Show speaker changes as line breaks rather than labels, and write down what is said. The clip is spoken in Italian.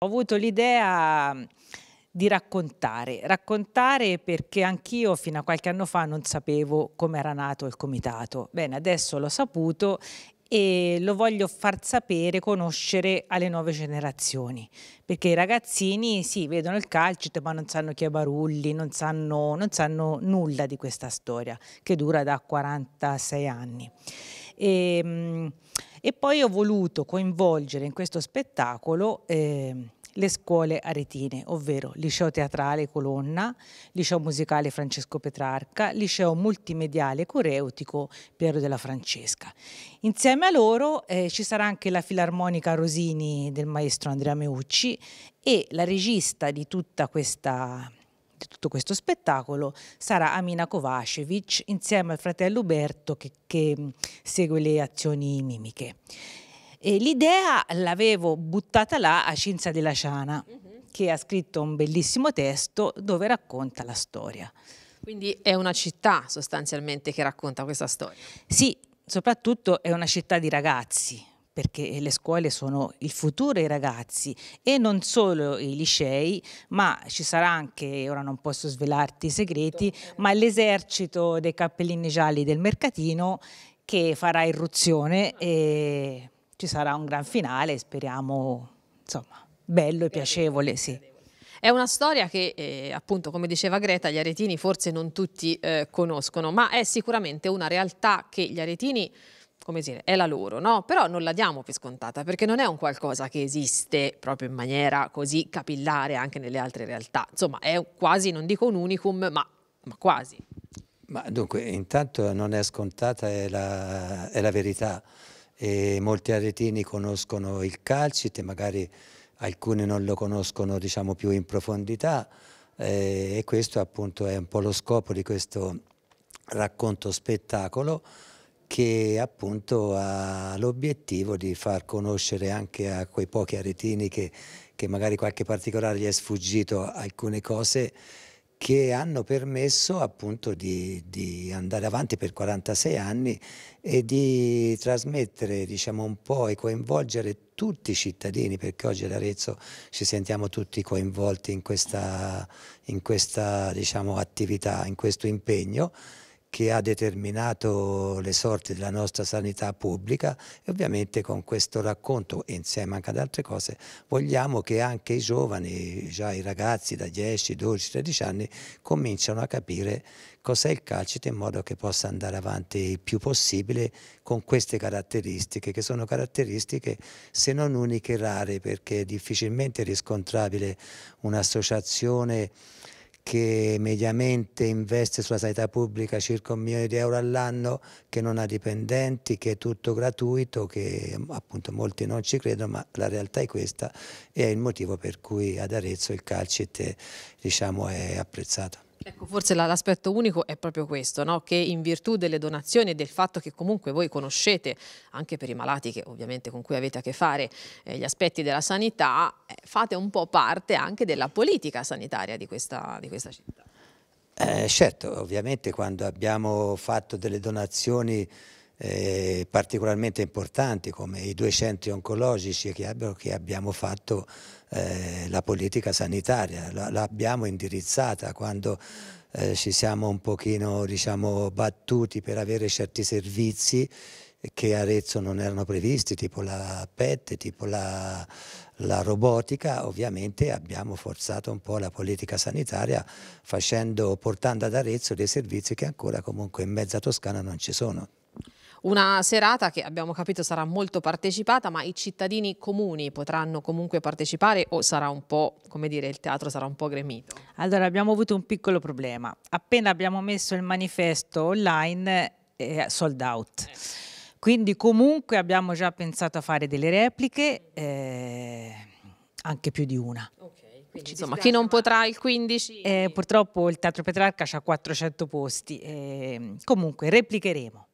Ho avuto l'idea di raccontare, raccontare perché anch'io fino a qualche anno fa non sapevo come era nato il comitato. Bene, adesso l'ho saputo e lo voglio far sapere, conoscere alle nuove generazioni, perché i ragazzini sì, vedono il calcio, ma non sanno chi è Barulli, non sanno, non sanno nulla di questa storia che dura da 46 anni. E, ehm, e poi ho voluto coinvolgere in questo spettacolo eh, le scuole aretine, ovvero Liceo Teatrale Colonna, Liceo Musicale Francesco Petrarca, Liceo Multimediale Coreutico Piero della Francesca. Insieme a loro eh, ci sarà anche la Filarmonica Rosini del maestro Andrea Meucci e la regista di tutta questa durante tutto questo spettacolo sarà Amina Kovacevic insieme al fratello Uberto che, che mm, segue le azioni mimiche. l'idea l'avevo buttata là a Cinzia della Ciana mm -hmm. che ha scritto un bellissimo testo dove racconta la storia. Quindi è una città sostanzialmente che racconta questa storia. Sì, soprattutto è una città di ragazzi, perché le scuole sono il futuro dei ragazzi e non solo i licei, ma ci sarà anche, ora non posso svelarti i segreti, ma l'esercito dei cappellini gialli del mercatino che farà irruzione e ci sarà un gran finale, speriamo, insomma, bello e piacevole, sì.
È una storia che, eh, appunto, come diceva Greta, gli aretini forse non tutti eh, conoscono, ma è sicuramente una realtà che gli aretini come dire, è la loro, no? Però non la diamo per scontata perché non è un qualcosa che esiste proprio in maniera così capillare anche nelle altre realtà. Insomma, è quasi, non dico un unicum, ma, ma quasi.
Ma dunque, intanto non è scontata, è la, è la verità. E molti aretini conoscono il calcite, magari alcuni non lo conoscono diciamo, più in profondità eh, e questo appunto è un po' lo scopo di questo racconto spettacolo che appunto ha l'obiettivo di far conoscere anche a quei pochi aretini che, che magari qualche particolare gli è sfuggito alcune cose che hanno permesso appunto di, di, andare avanti per 46 anni e di trasmettere diciamo un po' e coinvolgere tutti i cittadini perché oggi ad Arezzo ci sentiamo tutti coinvolti in questa, in questa diciamo, attività, in questo impegno che ha determinato le sorti della nostra sanità pubblica e ovviamente con questo racconto e insieme anche ad altre cose vogliamo che anche i giovani, già i ragazzi da 10, 12, 13 anni cominciano a capire cos'è il calcite in modo che possa andare avanti il più possibile con queste caratteristiche che sono caratteristiche se non uniche rare perché è difficilmente riscontrabile un'associazione che mediamente investe sulla sanità pubblica circa un milione di euro all'anno, che non ha dipendenti, che è tutto gratuito, che appunto molti non ci credono, ma la realtà è questa e è il motivo per cui ad Arezzo il calcite diciamo, è apprezzato.
Ecco, forse l'aspetto unico è proprio questo, no? che in virtù delle donazioni e del fatto che comunque voi conoscete, anche per i malati che ovviamente con cui avete a che fare, eh, gli aspetti della sanità, eh, fate un po' parte anche della politica sanitaria di questa, di questa città.
Eh, certo, ovviamente quando abbiamo fatto delle donazioni eh, particolarmente importanti come i due centri oncologici che, abbiamo, fatto eh, la politica sanitaria, l'abbiamo indirizzata quando eh, ci siamo un pochino diciamo, battuti per avere certi servizi che a Arezzo non erano previsti, tipo la PET, tipo la, la robotica, ovviamente abbiamo forzato un po' la politica sanitaria facendo, portando ad Arezzo dei servizi che ancora comunque in mezza Toscana non ci sono.
Una serata che abbiamo capito sarà molto partecipata, ma i cittadini comuni potranno comunque partecipare o sarà un po', come dire, il teatro sarà un po' gremito? Allora abbiamo avuto un piccolo problema. Appena
abbiamo messo il manifesto online eh, è sold out. Eh. Quindi comunque abbiamo già pensato a fare delle repliche, eh, anche più di una. Quindi, insomma, chi non potrà il 15? Eh, purtroppo il Teatro Petrarca ha 400 posti, eh, comunque replicheremo.